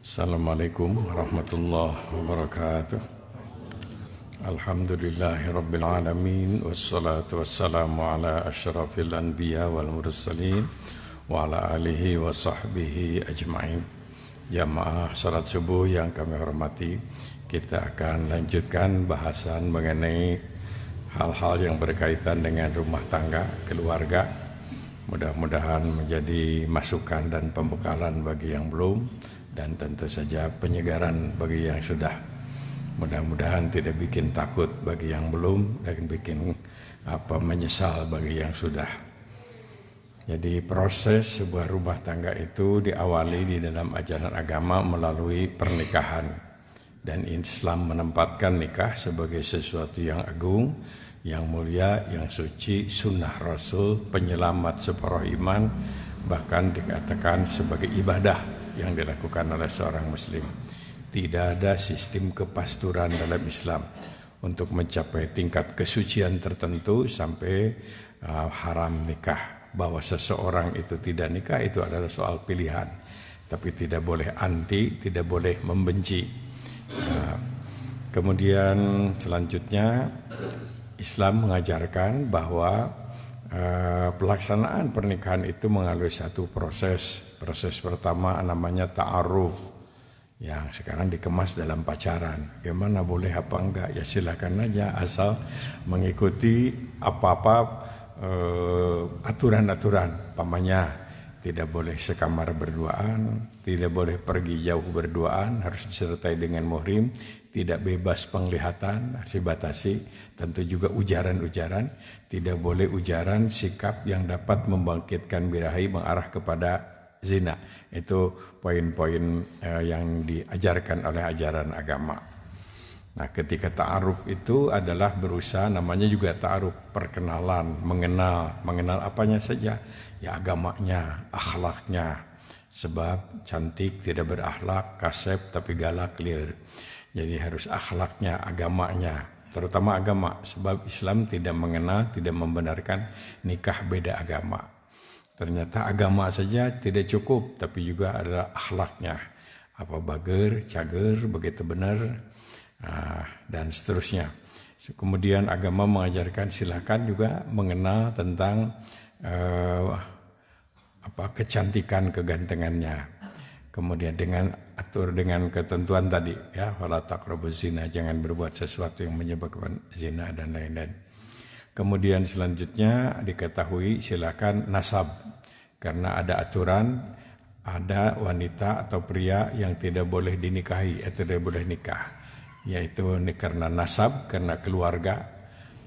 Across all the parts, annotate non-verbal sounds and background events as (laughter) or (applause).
Assalamualaikum warahmatullahi wabarakatuh Alhamdulillahi rabbil alamin Wassalatu wassalamu ala ashrafil anbiya wal mursalin Wa ala alihi wa sahbihi ajma'in Jamaah salat subuh yang kami hormati Kita akan lanjutkan bahasan mengenai Hal-hal yang berkaitan dengan rumah tangga, keluarga Mudah-mudahan menjadi masukan dan pembekalan bagi yang belum dan tentu saja penyegaran bagi yang sudah mudah-mudahan tidak bikin takut bagi yang belum dan bikin apa menyesal bagi yang sudah jadi proses sebuah rumah tangga itu diawali di dalam ajaran agama melalui pernikahan dan Islam menempatkan nikah sebagai sesuatu yang agung yang mulia, yang suci, sunnah Rasul, penyelamat separuh iman, bahkan dikatakan sebagai ibadah yang dilakukan oleh seorang muslim. Tidak ada sistem kepasturan dalam Islam untuk mencapai tingkat kesucian tertentu sampai uh, haram nikah. Bahwa seseorang itu tidak nikah itu adalah soal pilihan. Tapi tidak boleh anti, tidak boleh membenci. Uh, kemudian selanjutnya Islam mengajarkan bahwa Eh, pelaksanaan pernikahan itu mengalami satu proses. Proses pertama namanya ta'aruf yang sekarang dikemas dalam pacaran. Gimana boleh apa enggak? Ya silakan aja asal mengikuti apa-apa eh, aturan-aturan pamannya. Tidak boleh sekamar berduaan, tidak boleh pergi jauh berduaan, harus disertai dengan muhrim, tidak bebas penglihatan harus dibatasi tentu juga ujaran-ujaran tidak boleh ujaran sikap yang dapat membangkitkan birahi mengarah kepada zina itu poin-poin eh, yang diajarkan oleh ajaran agama nah ketika ta'aruf itu adalah berusaha namanya juga ta'aruf perkenalan mengenal mengenal apanya saja ya agamanya akhlaknya sebab cantik tidak berakhlak kasep tapi galak liar jadi harus akhlaknya, agamanya, terutama agama. Sebab Islam tidak mengenal, tidak membenarkan nikah beda agama. Ternyata agama saja tidak cukup, tapi juga ada akhlaknya. Apa bager, cager, begitu benar, ah, dan seterusnya. Kemudian agama mengajarkan silahkan juga mengenal tentang eh, apa kecantikan kegantengannya. Kemudian dengan atur dengan ketentuan tadi ya wala taqrabuz zina jangan berbuat sesuatu yang menyebabkan zina dan lain-lain. Kemudian selanjutnya diketahui silakan nasab karena ada aturan ada wanita atau pria yang tidak boleh dinikahi atau tidak boleh nikah yaitu ini karena nasab karena keluarga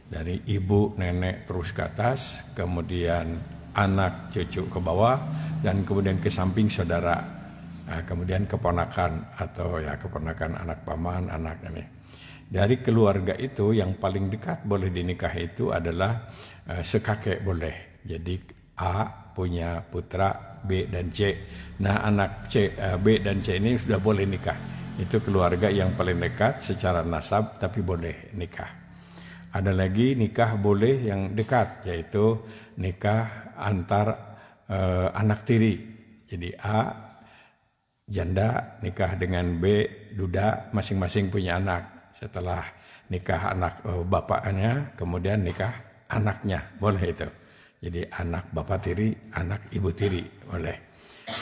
dari ibu nenek terus ke atas kemudian anak cucu ke bawah dan kemudian ke samping saudara Nah, kemudian keponakan atau ya keponakan anak paman, anak ini. Dari keluarga itu yang paling dekat boleh dinikah itu adalah uh, sekakek boleh. Jadi A punya putra B dan C. Nah, anak C uh, B dan C ini sudah boleh nikah. Itu keluarga yang paling dekat secara nasab tapi boleh nikah. Ada lagi nikah boleh yang dekat yaitu nikah antar uh, anak tiri. Jadi A janda nikah dengan B duda masing-masing punya anak setelah nikah anak eh, bapaknya kemudian nikah anaknya boleh itu jadi anak bapak tiri anak ibu tiri boleh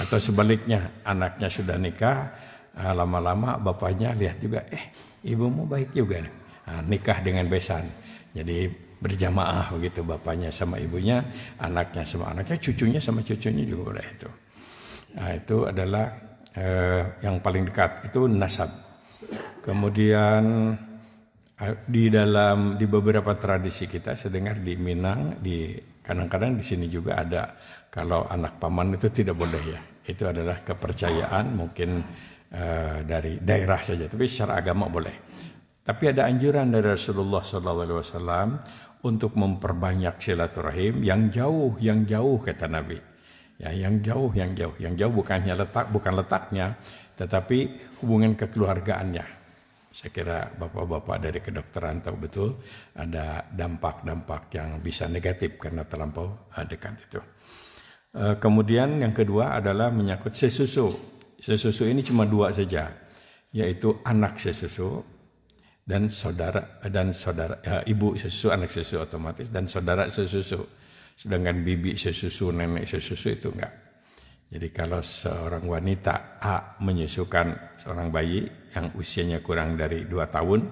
atau sebaliknya anaknya sudah nikah eh, lama-lama bapaknya lihat juga eh ibumu baik juga nih. Nah, nikah dengan besan jadi berjamaah begitu bapaknya sama ibunya anaknya sama anaknya cucunya sama cucunya juga boleh itu nah, itu adalah eh, yang paling dekat itu nasab. Kemudian eh, di dalam di beberapa tradisi kita saya dengar di Minang di kadang-kadang di sini juga ada kalau anak paman itu tidak boleh ya. Itu adalah kepercayaan mungkin eh, dari daerah saja tapi secara agama boleh. Tapi ada anjuran dari Rasulullah sallallahu alaihi wasallam untuk memperbanyak silaturahim yang jauh yang jauh kata Nabi Ya, yang jauh, yang jauh, yang jauh bukannya letak, bukan letaknya, tetapi hubungan kekeluargaannya. Saya kira bapak-bapak dari kedokteran tahu betul ada dampak-dampak yang bisa negatif karena terlampau eh, dekat itu. Eh, kemudian yang kedua adalah menyangkut sesusu. Sesusu ini cuma dua saja, yaitu anak sesusu dan saudara dan saudara ya, ibu sesusu anak sesusu otomatis dan saudara sesusu. Sedangkan bibi sesusu, nenek sesusu itu enggak. Jadi kalau seorang wanita A menyusukan seorang bayi yang usianya kurang dari dua tahun,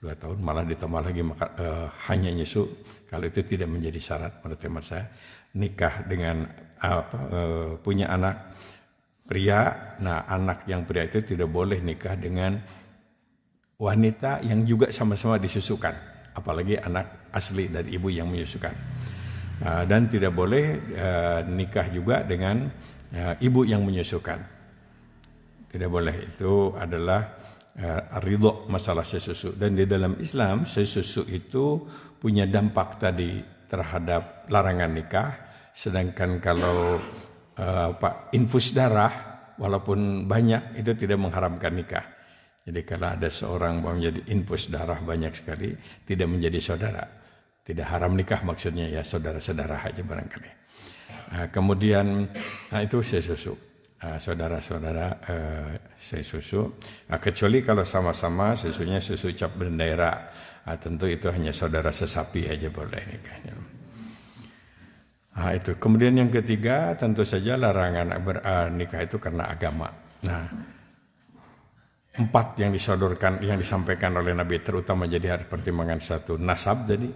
dua tahun malah ditambah lagi maka, e, hanya nyusu, kalau itu tidak menjadi syarat menurut teman saya, nikah dengan eh, apa, e, punya anak pria, nah anak yang pria itu tidak boleh nikah dengan wanita yang juga sama-sama disusukan, apalagi anak asli dari ibu yang menyusukan. Ah, dan tidak boleh ah, nikah juga dengan ah, ibu yang menyusukan. Tidak boleh itu adalah ridho masalah sesusu dan di dalam Islam sesusu itu punya dampak tadi terhadap larangan nikah. Sedangkan kalau uh, infus darah walaupun banyak itu tidak mengharamkan nikah. Jadi kalau ada seorang mau menjadi infus darah banyak sekali tidak menjadi saudara tidak haram nikah maksudnya ya saudara-saudara aja barangkali. Ah, kemudian nah itu saya susu. Ah, saudara-saudara eh, saya susu. Ah, kecuali kalau sama-sama susunya susu cap bendera. tentu itu hanya saudara sesapi aja boleh nikahnya. Nah, itu. Kemudian yang ketiga tentu saja larangan bernikah itu karena agama. Nah, empat yang disodorkan yang disampaikan oleh Nabi terutama jadi harus pertimbangan satu nasab jadi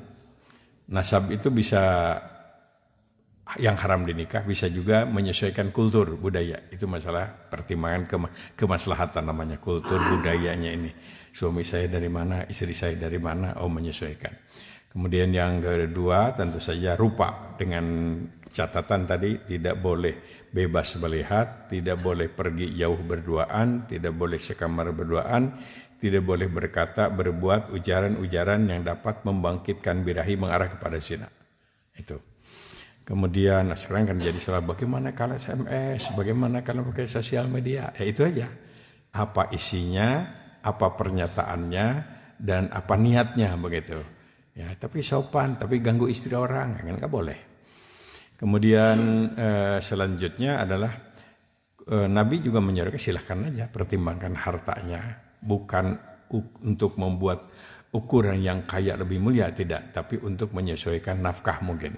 nasab itu bisa yang haram dinikah bisa juga menyesuaikan kultur budaya itu masalah pertimbangan kemaslahatan namanya kultur budayanya ini suami saya dari mana istri saya dari mana oh menyesuaikan kemudian yang kedua tentu saja rupa dengan catatan tadi tidak boleh bebas melihat tidak boleh pergi jauh berduaan tidak boleh sekamar berduaan tidak boleh berkata, berbuat ujaran-ujaran yang dapat membangkitkan birahi mengarah kepada zina. Itu. Kemudian nah, sekarang kan jadi salah bagaimana kalau SMS, bagaimana kalau pakai sosial media. Ya itu aja. Apa isinya, apa pernyataannya, dan apa niatnya begitu. Ya, tapi sopan, tapi ganggu istri orang ya kan enggak boleh. Kemudian eh, selanjutnya adalah eh, Nabi juga menyarankan silahkan aja pertimbangkan hartanya, bukan untuk membuat ukuran yang kaya lebih mulia tidak, tapi untuk menyesuaikan nafkah mungkin.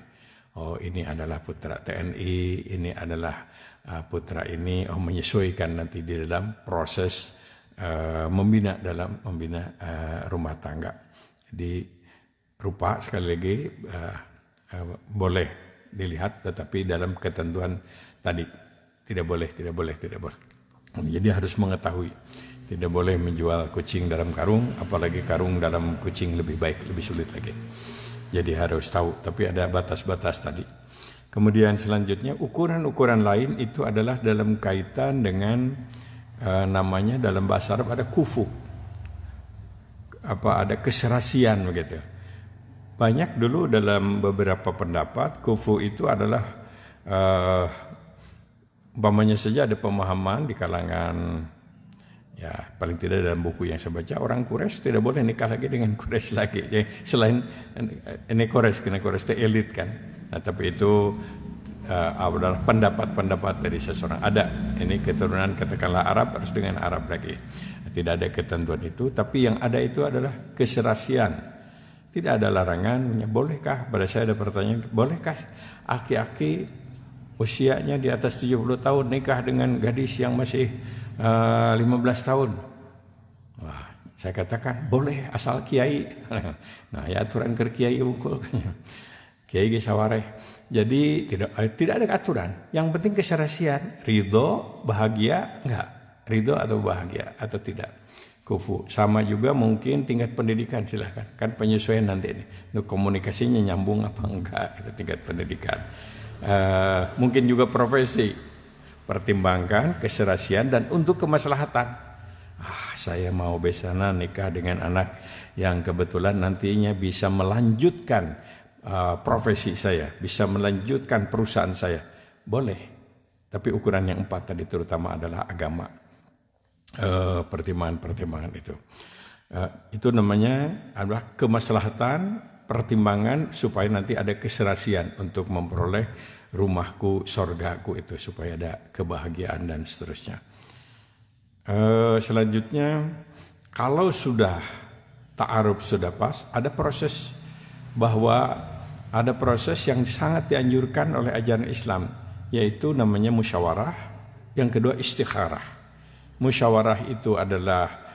Oh ini adalah putra TNI, ini adalah uh, putra ini, oh menyesuaikan nanti di dalam proses uh, membina dalam membina uh, rumah tangga. Jadi rupa sekali lagi uh, uh, boleh dilihat, tetapi dalam ketentuan tadi tidak boleh, tidak boleh, tidak boleh. Jadi harus mengetahui. Tidak boleh menjual kucing dalam karung, apalagi karung dalam kucing lebih baik, lebih sulit lagi. Jadi harus tahu, tapi ada batas-batas tadi. Kemudian selanjutnya ukuran-ukuran lain itu adalah dalam kaitan dengan e, namanya dalam bahasa Arab ada kufu. Apa ada keserasian begitu. Banyak dulu dalam beberapa pendapat kufu itu adalah e, umpamanya saja ada pemahaman di kalangan Ya, paling tidak dalam buku yang saya baca orang Quraisy tidak boleh nikah lagi dengan Quraisy lagi. Jadi, selain ini Quraisy karena Quraisy itu elit kan. Nah, tapi itu uh, adalah pendapat-pendapat dari seseorang. Ada ini keturunan katakanlah Arab harus dengan Arab lagi. Tidak ada ketentuan itu, tapi yang ada itu adalah keserasian. Tidak ada larangan, bolehkah? Pada saya ada pertanyaan, bolehkah aki-aki usianya di atas 70 tahun nikah dengan gadis yang masih 15 eh, tahun. Wah, saya katakan boleh asal kiai. (laughs) nah, ya aturan ke kiai ukul. (laughs) kiai saware. Jadi tidak eh, tidak ada aturan. Yang penting keserasian, ridho, bahagia, enggak. Ridho atau bahagia atau tidak. Kufu. Sama juga mungkin tingkat pendidikan silahkan. Kan penyesuaian nanti ini. Nuh, komunikasinya nyambung apa enggak itu tingkat pendidikan. Uh, mungkin juga profesi pertimbangkan keserasian dan untuk kemaslahatan. Ah, saya mau besana nikah dengan anak yang kebetulan nantinya bisa melanjutkan uh, profesi saya, bisa melanjutkan perusahaan saya. Boleh. Tapi ukuran yang empat tadi terutama adalah agama. Eh, pertimbangan-pertimbangan uh, itu. Uh, itu namanya adalah kemaslahatan pertimbangan supaya nanti ada keserasian untuk memperoleh rumahku, sorgaku itu supaya ada kebahagiaan dan seterusnya. E, selanjutnya kalau sudah ta'aruf sudah pas, ada proses bahwa ada proses yang sangat dianjurkan oleh ajaran Islam yaitu namanya musyawarah, yang kedua istikharah. Musyawarah itu adalah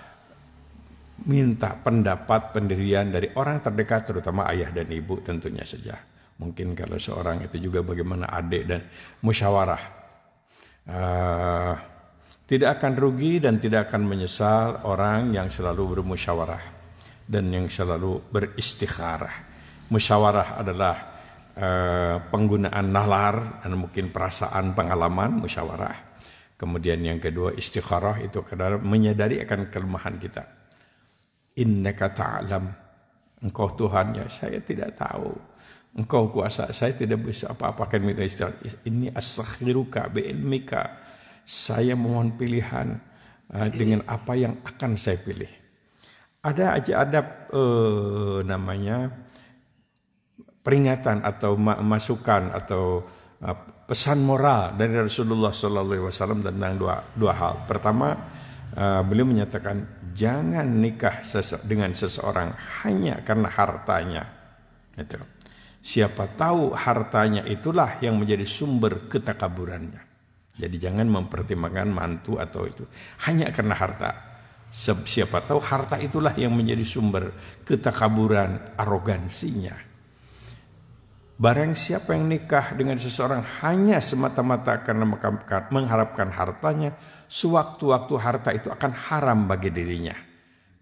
minta pendapat pendirian dari orang terdekat terutama ayah dan ibu tentunya saja. Mungkin kalau seorang itu juga bagaimana adik dan musyawarah. Uh, tidak akan rugi dan tidak akan menyesal orang yang selalu bermusyawarah dan yang selalu beristikharah. Musyawarah adalah uh, penggunaan nalar dan mungkin perasaan pengalaman musyawarah. Kemudian yang kedua istikharah itu adalah menyadari akan kelemahan kita. Innaka ta'lam. Engkau Tuhan ya, saya tidak tahu. Engkau kuasa, saya tidak bisa apa-apa kan minta istirahat. Ini asakhiruka bi'ilmika. Saya mohon pilihan uh, dengan apa yang akan saya pilih. Ada aja ada uh, eh, namanya peringatan atau masukan atau uh, pesan moral dari Rasulullah Sallallahu Alaihi Wasallam tentang dua dua hal. Pertama, uh, beliau menyatakan jangan nikah sese dengan seseorang hanya karena hartanya. Itu. Siapa tahu hartanya itulah yang menjadi sumber ketakaburannya. Jadi jangan mempertimbangkan mantu atau itu hanya karena harta. Siapa tahu harta itulah yang menjadi sumber ketakaburan, arogansinya. Barang siapa yang nikah dengan seseorang hanya semata-mata karena mengharapkan hartanya, sewaktu-waktu harta itu akan haram bagi dirinya.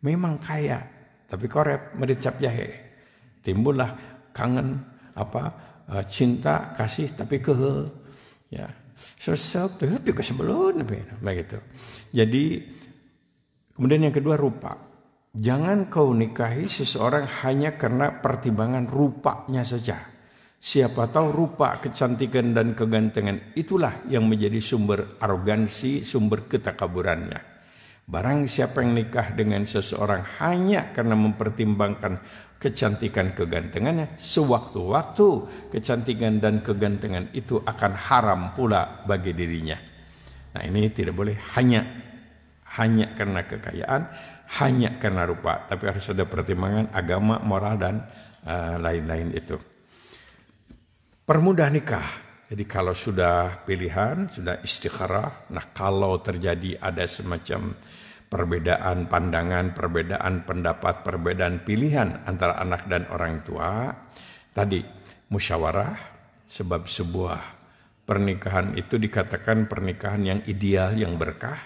Memang kaya, tapi korep, mericap jahe. Timbullah kangen apa eh, cinta kasih tapi kehel ya sesep tuh tapi kesebelun begitu jadi kemudian yang kedua rupa jangan kau nikahi seseorang hanya karena pertimbangan rupanya saja Siapa tahu rupa, kecantikan dan kegantengan itulah yang menjadi sumber arogansi, sumber ketakaburannya. Barang siapa yang nikah dengan seseorang hanya karena mempertimbangkan kecantikan kegantengannya sewaktu-waktu kecantikan dan kegantengan itu akan haram pula bagi dirinya. Nah, ini tidak boleh hanya hanya karena kekayaan, hanya karena rupa, tapi harus ada pertimbangan agama, moral dan eh, lain-lain uh, itu. Permudah nikah. Jadi kalau sudah pilihan, sudah istikharah, nah kalau terjadi ada semacam perbedaan pandangan, perbedaan pendapat, perbedaan pilihan antara anak dan orang tua. Tadi musyawarah sebab sebuah pernikahan itu dikatakan pernikahan yang ideal, yang berkah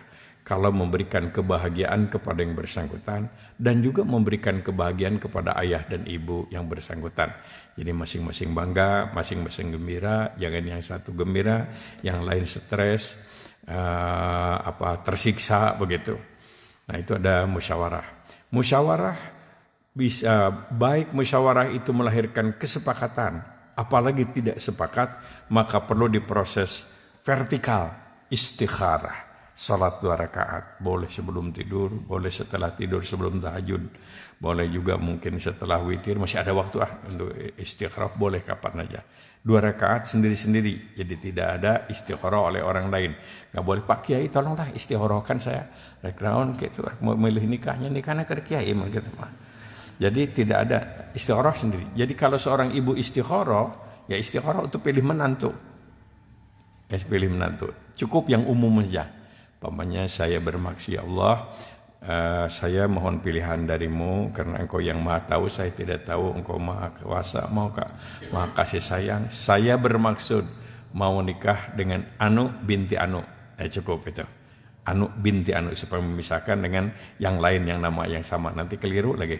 kalau memberikan kebahagiaan kepada yang bersangkutan dan juga memberikan kebahagiaan kepada ayah dan ibu yang bersangkutan. Jadi masing-masing bangga, masing-masing gembira, jangan yang satu gembira, yang lain stres, uh, apa tersiksa begitu. Nah itu ada musyawarah. Musyawarah bisa baik musyawarah itu melahirkan kesepakatan, apalagi tidak sepakat maka perlu diproses vertikal istikharah. Salat dua rakaat, boleh sebelum tidur, boleh setelah tidur sebelum tahajud, boleh juga mungkin setelah witir masih ada waktu ah untuk istikharah boleh kapan aja dua rakaat sendiri-sendiri. Jadi tidak ada istihoro oleh orang lain. Gak boleh Pak Kiai tolonglah istihorokan saya. Background kayak itu mau milih nikahnya nikahnya ke Kiai gitu mah. Jadi tidak ada istihoro sendiri. Jadi kalau seorang ibu istihoro, ya istihoro untuk pilih menantu. es ya, pilih menantu. Cukup yang umum saja. Pamannya saya bermaksud ya Allah, Eh, saya mohon pilihan darimu karena engkau yang maha tahu saya tidak tahu engkau maha kuasa mau kak maha kasih sayang saya bermaksud mau nikah dengan Anu binti Anu eh cukup itu Anu binti Anu supaya memisahkan dengan yang lain yang nama yang sama nanti keliru lagi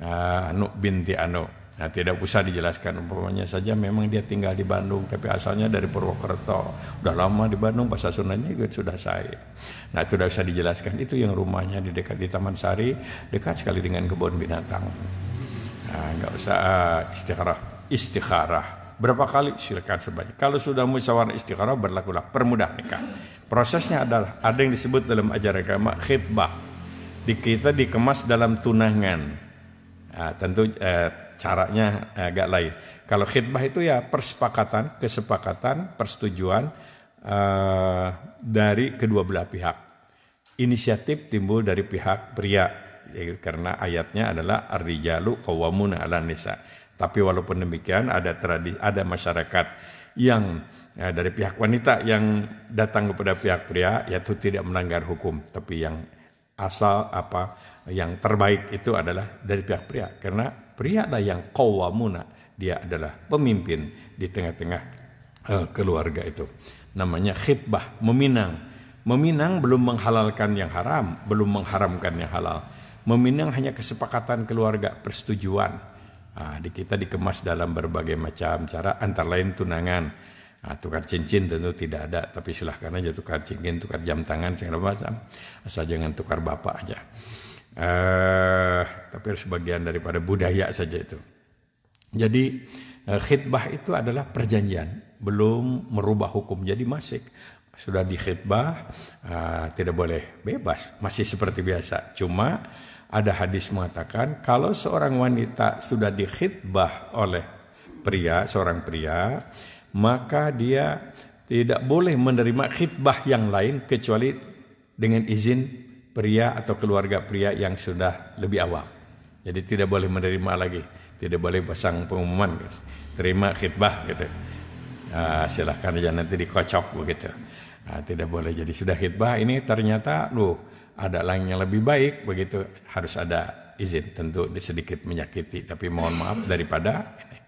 uh, Anu binti Anu Nah, tidak usah dijelaskan umpamanya saja memang dia tinggal di Bandung tapi asalnya dari Purwokerto. Udah lama di Bandung bahasa Sundanya juga sudah saya. Nah, itu tidak usah dijelaskan. Itu yang rumahnya di dekat di Taman Sari, dekat sekali dengan kebun binatang. Nah, nggak usah eh, istikharah. Istikharah. Berapa kali? Silakan sebanyak. Kalau sudah musyawarah istikharah berlakulah permudah nikah. Prosesnya adalah ada yang disebut dalam ajaran agama khitbah. Di kita dikemas dalam tunangan. Nah, tentu eh, caranya eh, agak lain. Kalau khidmah itu ya persepakatan, kesepakatan, persetujuan uh, dari kedua belah pihak. Inisiatif timbul dari pihak pria ya, karena ayatnya adalah ar-rijalu qawwamuna 'ala nisa. Tapi walaupun demikian ada tradisi ada masyarakat yang ya, dari pihak wanita yang datang kepada pihak pria yaitu tidak melanggar hukum, tapi yang asal apa yang terbaik itu adalah dari pihak pria karena Pria prialah yang kawamuna dia adalah pemimpin di tengah-tengah uh, keluarga itu namanya khidbah meminang meminang belum menghalalkan yang haram belum mengharamkan yang halal meminang hanya kesepakatan keluarga persetujuan nah, di kita dikemas dalam berbagai macam cara antara lain tunangan Nah, tukar cincin tentu tidak ada, tapi silahkan aja tukar cincin, tukar jam tangan segala macam. Asal jangan tukar bapak aja. Uh, tapi sebagian daripada budaya saja itu. Jadi uh, itu adalah perjanjian, belum merubah hukum. Jadi masih sudah di khidbah eh, tidak boleh bebas, masih seperti biasa. Cuma ada hadis mengatakan kalau seorang wanita sudah di khidbah oleh pria, seorang pria, maka dia tidak boleh menerima khidbah yang lain kecuali dengan izin pria atau keluarga pria yang sudah lebih awal. Jadi tidak boleh menerima lagi, tidak boleh pasang pengumuman, terima khidbah gitu. Nah, silahkan aja nanti dikocok begitu. Nah, tidak boleh jadi sudah khidbah ini ternyata lu ada lain yang lebih baik begitu harus ada izin tentu sedikit menyakiti tapi mohon maaf daripada ini.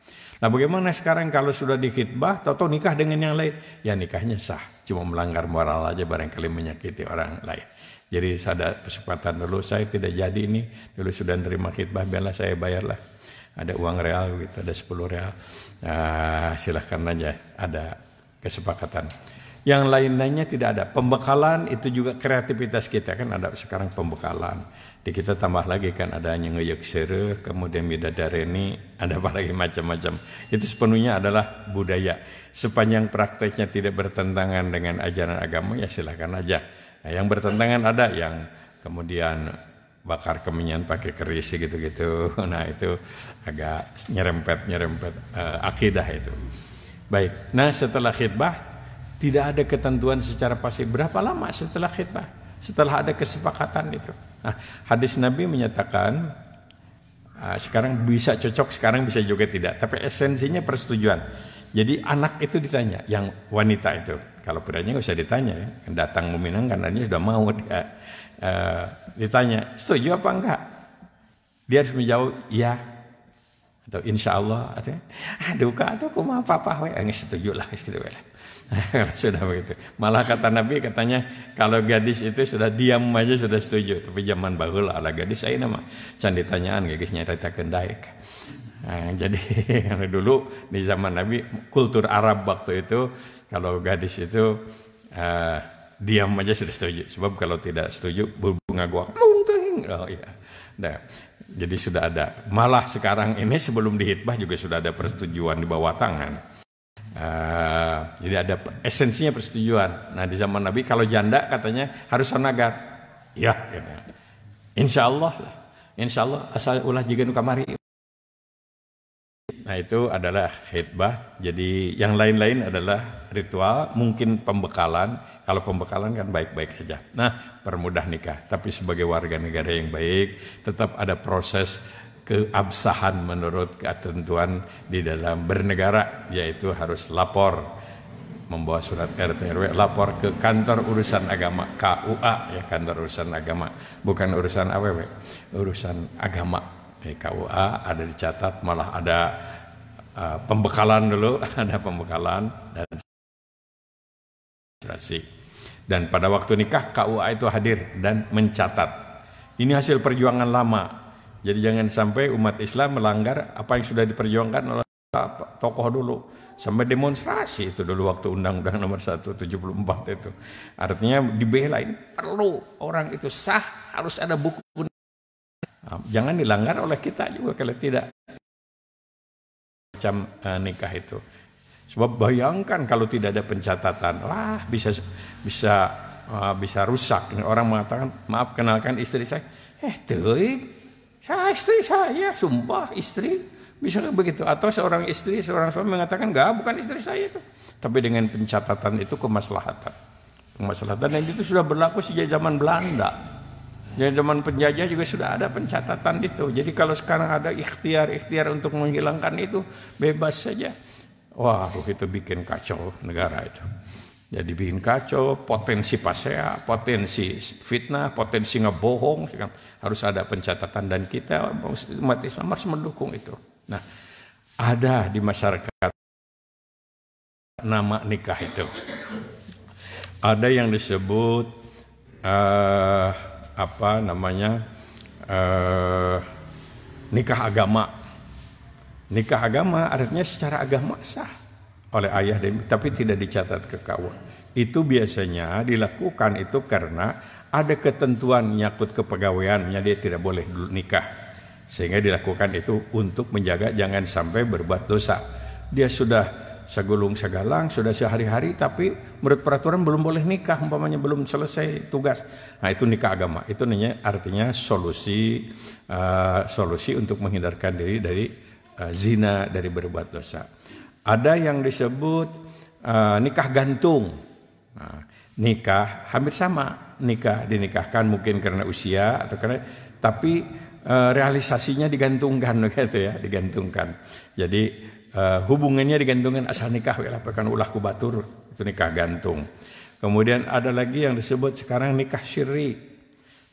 Nah bagaimana sekarang kalau sudah dikhidbah atau nikah dengan yang lain? Ya nikahnya sah, cuma melanggar moral aja barangkali menyakiti orang lain. Jadi ada kesempatan dulu saya tidak jadi ini dulu sudah nerima khidbah bela saya bayarlah ada uang real gitu ada 10 real nah, silahkan aja ada kesepakatan yang lain-lainnya tidak ada pembekalan itu juga kreativitas kita kan ada sekarang pembekalan di kita tambah lagi kan ada yang nyengeyek seru kemudian midadareni ada apa lagi macam-macam itu sepenuhnya adalah budaya sepanjang prakteknya tidak bertentangan dengan ajaran agama ya silahkan aja Nah, yang bertentangan ada yang kemudian bakar kemenyan pakai keris gitu-gitu. (laughs) Nah itu agak nyerempet nyerempet uh, akidah itu. Baik. Nah setelah khidbah tidak ada ketentuan secara pasti berapa lama setelah khidbah. Setelah ada kesepakatan itu. Nah hadis Nabi menyatakan uh, sekarang bisa cocok sekarang bisa juga tidak. Tapi esensinya persetujuan. Jadi anak itu ditanya yang wanita itu kalau pedanya nggak usah ditanya ya. Datang meminang karena dia sudah mau dia uh, ditanya setuju apa enggak. Dia harus menjawab ya atau insya Allah atau aduh kak atau aku mau apa apa nggak setuju lah gitu (laughs) sudah begitu. Malah kata Nabi katanya kalau gadis itu sudah diam aja sudah setuju. Tapi zaman lah ala gadis saya nama candi tanyaan gadisnya rata kendaik. Nah, jadi (laughs) dulu di zaman Nabi kultur Arab waktu itu kalau gadis itu uh, diam aja sudah setuju. Sebab kalau tidak setuju berbunga gua mungting. Oh iya. Nah, jadi sudah ada. Malah sekarang ini sebelum dihitbah juga sudah ada persetujuan di bawah tangan. Uh, jadi ada esensinya persetujuan. Nah di zaman Nabi kalau janda katanya harus sanagar Ya, gitu. Insya Allah, Insya Allah asal ulah jika kamari. Nah itu adalah hitbah. Jadi yang lain-lain adalah ritual, mungkin pembekalan. Kalau pembekalan kan baik-baik saja. Nah, permudah nikah. Tapi sebagai warga negara yang baik, tetap ada proses keabsahan menurut ketentuan di dalam bernegara, yaitu harus lapor membawa surat RT RW lapor ke kantor urusan agama KUA ya kantor urusan agama bukan urusan AWW urusan agama eh, ya, KUA ada dicatat malah ada uh, pembekalan dulu (laughs) ada pembekalan dan dan pada waktu nikah KUA itu hadir dan mencatat. Ini hasil perjuangan lama. Jadi jangan sampai umat Islam melanggar apa yang sudah diperjuangkan oleh tokoh dulu. Sampai demonstrasi itu dulu waktu Undang-Undang nomor puluh empat itu. Artinya di lain perlu orang itu sah harus ada buku. Nah, jangan dilanggar oleh kita juga kalau tidak macam eh, nikah itu. Sebab bayangkan kalau tidak ada pencatatan, lah bisa bisa bisa rusak. Orang mengatakan, maaf kenalkan istri saya. Eh, tuh, saya istri saya, sumpah istri. Bisa begitu. Atau seorang istri, seorang suami mengatakan, enggak, bukan istri saya itu. Tapi dengan pencatatan itu kemaslahatan. Kemaslahatan yang itu sudah berlaku sejak zaman Belanda. Jadi zaman penjajah juga sudah ada pencatatan itu. Jadi kalau sekarang ada ikhtiar-ikhtiar untuk menghilangkan itu, bebas saja. Wah, itu bikin kacau negara itu. Jadi bikin kacau, potensi pasea, potensi fitnah, potensi ngebohong. Harus ada pencatatan dan kita umat Islam harus mendukung itu. Nah, ada di masyarakat nama nikah itu. Ada yang disebut uh, apa namanya uh, nikah agama Nikah agama artinya secara agama sah oleh ayah dan tapi tidak dicatat ke kawan. Itu biasanya dilakukan itu karena ada ketentuan menyangkut kepegawaiannya dia tidak boleh nikah. Sehingga dilakukan itu untuk menjaga jangan sampai berbuat dosa. Dia sudah segulung segalang sudah sehari-hari tapi menurut peraturan belum boleh nikah umpamanya belum selesai tugas nah itu nikah agama itu artinya solusi uh, solusi untuk menghindarkan diri dari Eh, zina, dari berbuat dosa. Ada yang disebut uh, nikah gantung. Nah, nikah hampir sama nikah dinikahkan mungkin karena usia atau karena tapi uh, realisasinya digantungkan (laughs) gitu ya digantungkan jadi uh, hubungannya digantungkan asal nikah ya, lakukan ulah kubatur itu nikah gantung kemudian ada lagi yang disebut sekarang nikah syirik.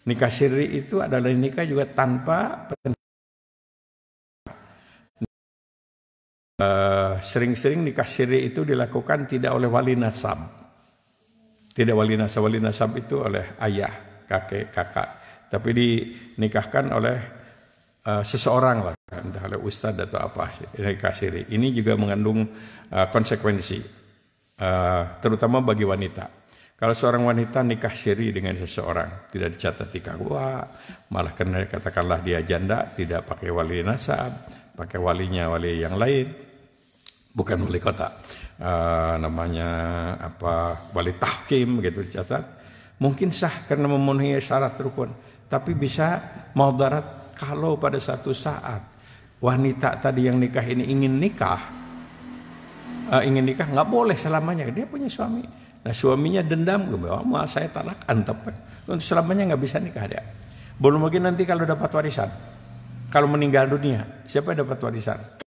nikah syirik itu adalah nikah juga tanpa Eh, sering-sering nikah siri itu dilakukan tidak oleh wali nasab. Tidak wali nasab, wali nasab itu oleh ayah, kakek, kakak. Tapi dinikahkan oleh uh, seseorang lah, entah oleh ustadz atau apa, nikah siri. Ini juga mengandung uh, konsekuensi, uh, terutama bagi wanita. Kalau seorang wanita nikah siri dengan seseorang, tidak dicatat di wah, malah karena katakanlah dia janda, tidak pakai wali nasab, pakai walinya wali yang lain, bukan wali kota uh, namanya apa wali tahkim gitu dicatat mungkin sah karena memenuhi syarat rukun tapi bisa mau darat. kalau pada satu saat wanita tadi yang nikah ini ingin nikah uh, ingin nikah nggak boleh selamanya dia punya suami nah suaminya dendam bahwa mau saya talak antep untuk selamanya nggak bisa nikah dia belum mungkin nanti kalau dapat warisan kalau meninggal dunia siapa yang dapat warisan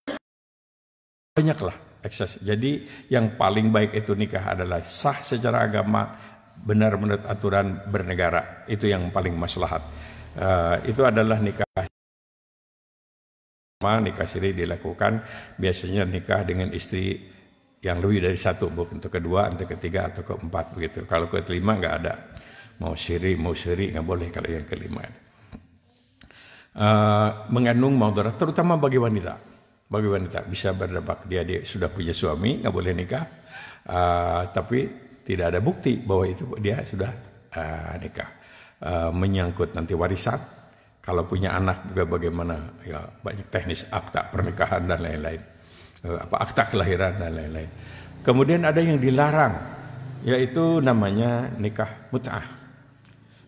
banyaklah ekses. Jadi yang paling baik itu nikah adalah sah secara agama, benar menurut aturan bernegara. Itu yang paling maslahat. Uh, itu adalah nikah nikah siri dilakukan biasanya nikah dengan istri yang lebih dari satu bukan untuk kedua untuk ketiga atau keempat begitu kalau ke kelima nggak ada mau siri mau siri nggak boleh kalau yang kelima uh, mengandung maudarat terutama bagi wanita Bagaimana tak bisa berdebak dia dia sudah punya suami nggak boleh nikah, uh, tapi tidak ada bukti bahwa itu dia sudah uh, nikah. Uh, menyangkut nanti warisan, kalau punya anak juga bagaimana ya banyak teknis akta pernikahan dan lain-lain, uh, apa akta kelahiran dan lain-lain. Kemudian ada yang dilarang, yaitu namanya nikah mut'ah.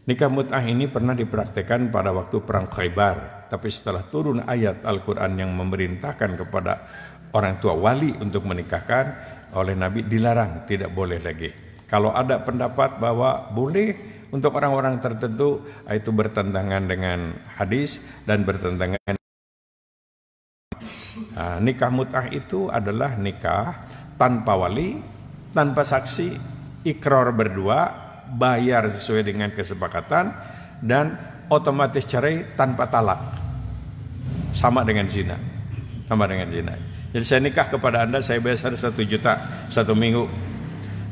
Nikah mut'ah ini pernah dipraktekan pada waktu perang Khaybar, tapi setelah turun ayat Al-Qur'an yang memerintahkan kepada orang tua wali untuk menikahkan oleh Nabi dilarang, tidak boleh lagi. Kalau ada pendapat bahwa boleh untuk orang-orang tertentu itu bertentangan dengan hadis dan bertentangan nah, nikah mut'ah itu adalah nikah tanpa wali, tanpa saksi, ikrar berdua bayar sesuai dengan kesepakatan dan otomatis cerai tanpa talak. Sama dengan zina. Sama dengan zina. Jadi saya nikah kepada Anda saya bayar satu juta satu minggu.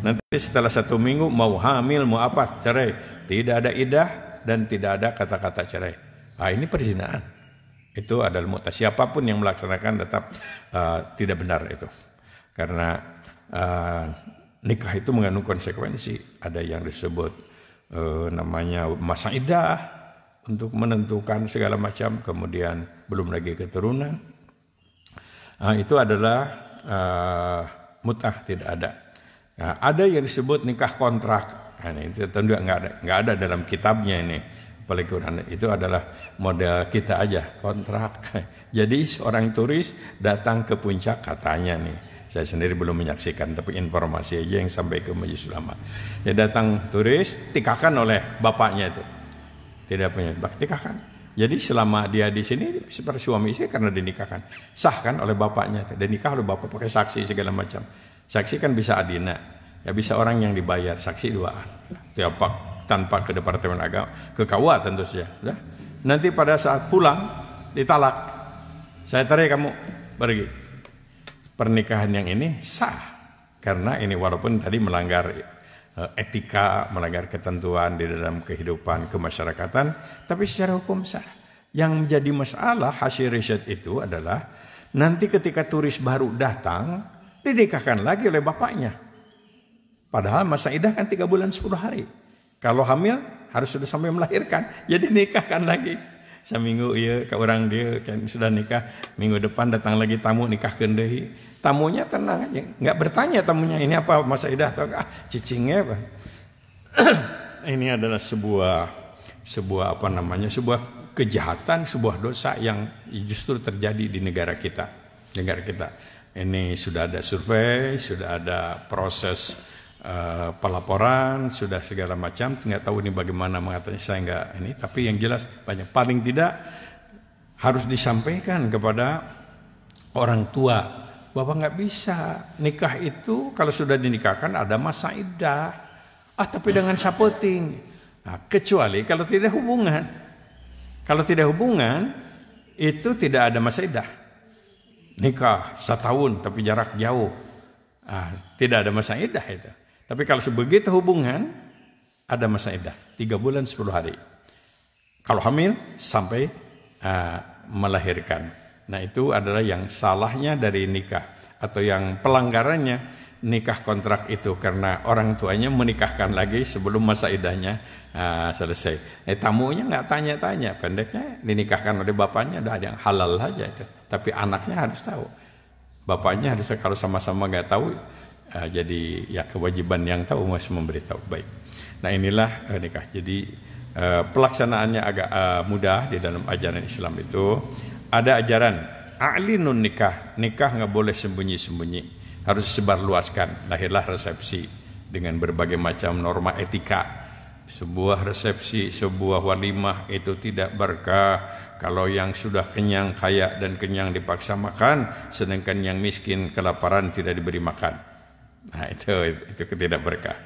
Nanti setelah satu minggu mau hamil mau apa cerai. Tidak ada idah dan tidak ada kata-kata cerai. Ah ini perzinaan. Itu adalah mutasi Siapapun yang melaksanakan tetap uh, tidak benar itu. Karena uh, nikah itu mengandung konsekuensi. Ada yang disebut eh, namanya masa idah untuk menentukan segala macam, kemudian belum lagi keturunan. Nah, itu adalah eh, mutah tidak ada. Nah, ada yang disebut nikah kontrak. Nah, itu tentu nggak ada, nggak ada dalam kitabnya ini. Paling itu adalah model kita aja kontrak. (laughs) Jadi seorang turis datang ke puncak katanya nih saya sendiri belum menyaksikan, tapi informasi aja yang sampai ke majelis ulama. Dia datang turis, tikahkan oleh bapaknya itu. Tidak punya, tikahkan. Jadi selama dia di sini seperti suami istri karena dinikahkan, sahkan oleh bapaknya, dan nikah oleh bapak pakai saksi segala macam. Saksi kan bisa adina, ya bisa orang yang dibayar, saksi dua, Tiap ya, tanpa ke departemen agama, ke KUA tentu saja. Nanti pada saat pulang ditalak, saya tarik kamu pergi pernikahan yang ini sah karena ini walaupun tadi melanggar eh, etika, melanggar ketentuan di dalam kehidupan kemasyarakatan, tapi secara hukum sah. Yang menjadi masalah hasil riset itu adalah nanti ketika turis baru datang, dinikahkan lagi oleh bapaknya. Padahal masa idah kan tiga bulan 10 hari. Kalau hamil harus sudah sampai melahirkan, jadi ya nikahkan lagi seminggu iya ke orang dia kan sudah nikah minggu depan datang lagi tamu nikah kendehi tamunya tenang aja nggak bertanya tamunya ini apa masa idah atau ah cicingnya apa (clears throat) ini adalah sebuah sebuah apa namanya sebuah kejahatan sebuah dosa yang justru terjadi di negara kita negara kita ini sudah ada survei sudah ada proses Eh, pelaporan sudah segala macam nggak tahu ini bagaimana mengatakan saya nggak ini tapi yang jelas banyak paling tidak harus disampaikan kepada orang tua bapak nggak bisa nikah itu kalau sudah dinikahkan ada masa iddah ah tapi dengan sapoting nah, kecuali kalau tidak hubungan kalau tidak hubungan itu tidak ada masa iddah nikah setahun tapi jarak jauh ah, tidak ada masa iddah itu tapi kalau sebegitu hubungan, ada masa iddah. Tiga bulan sepuluh hari. Kalau hamil, sampai uh, melahirkan. Nah itu adalah yang salahnya dari nikah. Atau yang pelanggarannya nikah kontrak itu karena orang tuanya menikahkan lagi sebelum masa idahnya uh, selesai. Eh tamunya nggak tanya-tanya, pendeknya dinikahkan oleh bapaknya udah ada yang halal aja itu. Tapi anaknya harus tahu. Bapaknya harus kalau sama-sama nggak tahu uh, jadi ya kewajiban yang tahu harus memberitahu baik nah inilah uh, nikah jadi uh, pelaksanaannya agak uh, mudah di dalam ajaran Islam itu ada ajaran ahli nun nikah nikah nggak boleh sembunyi-sembunyi harus sebarluaskan lahirlah resepsi dengan berbagai macam norma etika sebuah resepsi sebuah walimah itu tidak berkah kalau yang sudah kenyang kaya dan kenyang dipaksa makan sedangkan yang miskin kelaparan tidak diberi makan Nah itu itu tidak berkah.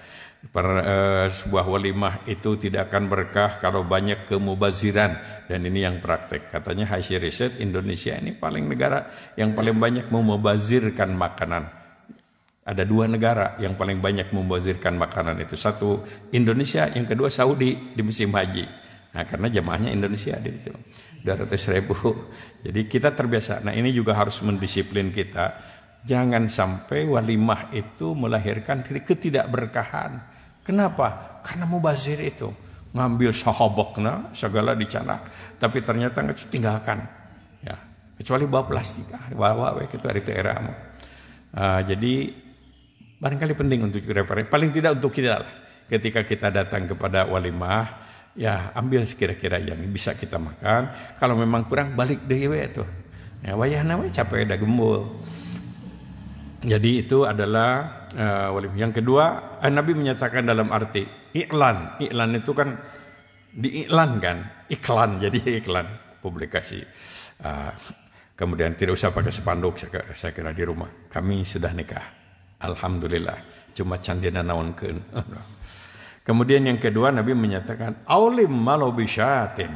Per, eh, sebuah walimah itu tidak akan berkah kalau banyak kemubaziran dan ini yang praktek katanya hasil riset Indonesia ini paling negara yang paling banyak memubazirkan makanan ada dua negara yang paling banyak memubazirkan makanan itu satu Indonesia yang kedua Saudi di musim haji nah karena jamaahnya Indonesia ada itu 200 ribu jadi kita terbiasa nah ini juga harus mendisiplin kita Jangan sampai walimah itu melahirkan ketidakberkahan. Kenapa? Karena mubazir itu ngambil sahabokna segala dicana, tapi ternyata nggak tinggalkan. Ya, kecuali bawa plastik, bawa itu dari daerahmu. Uh, ah, jadi barangkali penting untuk referensi. Paling tidak untuk kita lah. Ketika kita datang kepada walimah, ya ambil sekira-kira yang bisa kita makan. Kalau memang kurang balik deh itu. Ya wayah namanya capek udah gembul. Jadi itu adalah uh, eh, wali. Yang kedua, eh, Nabi menyatakan dalam arti iklan. Iklan itu kan diiklankan, iklan (laughs) jadi iklan publikasi. Uh, kemudian tidak usah pakai sepanduk. saya, saya kira di rumah. Kami sudah nikah. Alhamdulillah. Cuma candina naonkeun. (laughs) kemudian yang kedua Nabi menyatakan aulim malobisyatin. bisyatin.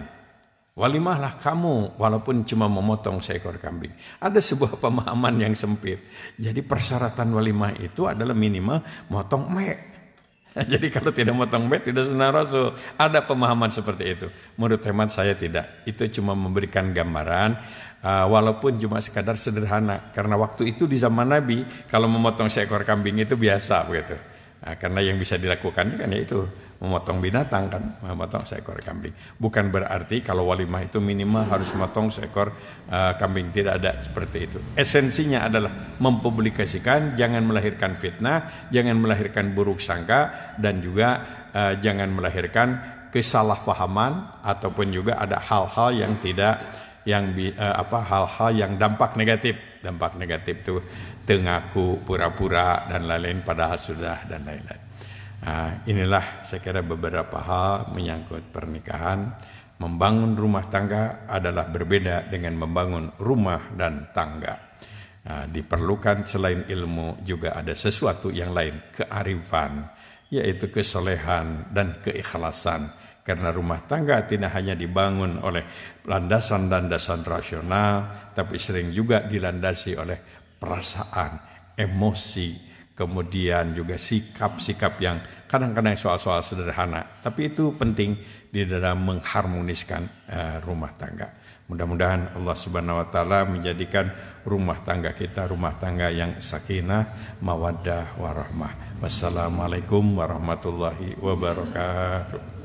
Walimahlah kamu walaupun cuma memotong seekor kambing. Ada sebuah pemahaman yang sempit. Jadi persyaratan walimah itu adalah minimal motong mek. (laughs) Jadi kalau tidak motong mek tidak sunnah Rasul. Ada pemahaman seperti itu. Menurut hemat saya tidak. Itu cuma memberikan gambaran uh, walaupun cuma sekadar sederhana. Karena waktu itu di zaman Nabi kalau memotong seekor kambing itu biasa begitu. Nah, karena yang bisa dilakukan kan ya itu memotong binatang kan, memotong seekor kambing. Bukan berarti kalau walimah itu minimal harus memotong seekor uh, kambing, tidak ada seperti itu. Esensinya adalah mempublikasikan, jangan melahirkan fitnah, jangan melahirkan buruk sangka, dan juga uh, jangan melahirkan kesalahpahaman ataupun juga ada hal-hal yang tidak yang uh, apa hal-hal yang dampak negatif dampak negatif itu tengaku pura-pura dan lain-lain padahal sudah dan lain-lain Nah, inilah saya kira beberapa hal menyangkut pernikahan. Membangun rumah tangga adalah berbeda dengan membangun rumah dan tangga. Nah, diperlukan selain ilmu juga ada sesuatu yang lain, kearifan, yaitu kesolehan dan keikhlasan. Karena rumah tangga tidak hanya dibangun oleh landasan-landasan rasional, tapi sering juga dilandasi oleh perasaan, emosi, kemudian juga sikap-sikap yang kadang-kadang soal-soal sederhana, tapi itu penting di dalam mengharmoniskan eh, rumah tangga. Mudah-mudahan Allah Subhanahu wa taala menjadikan rumah tangga kita rumah tangga yang sakinah, mawaddah, warahmah. Wassalamualaikum warahmatullahi wabarakatuh.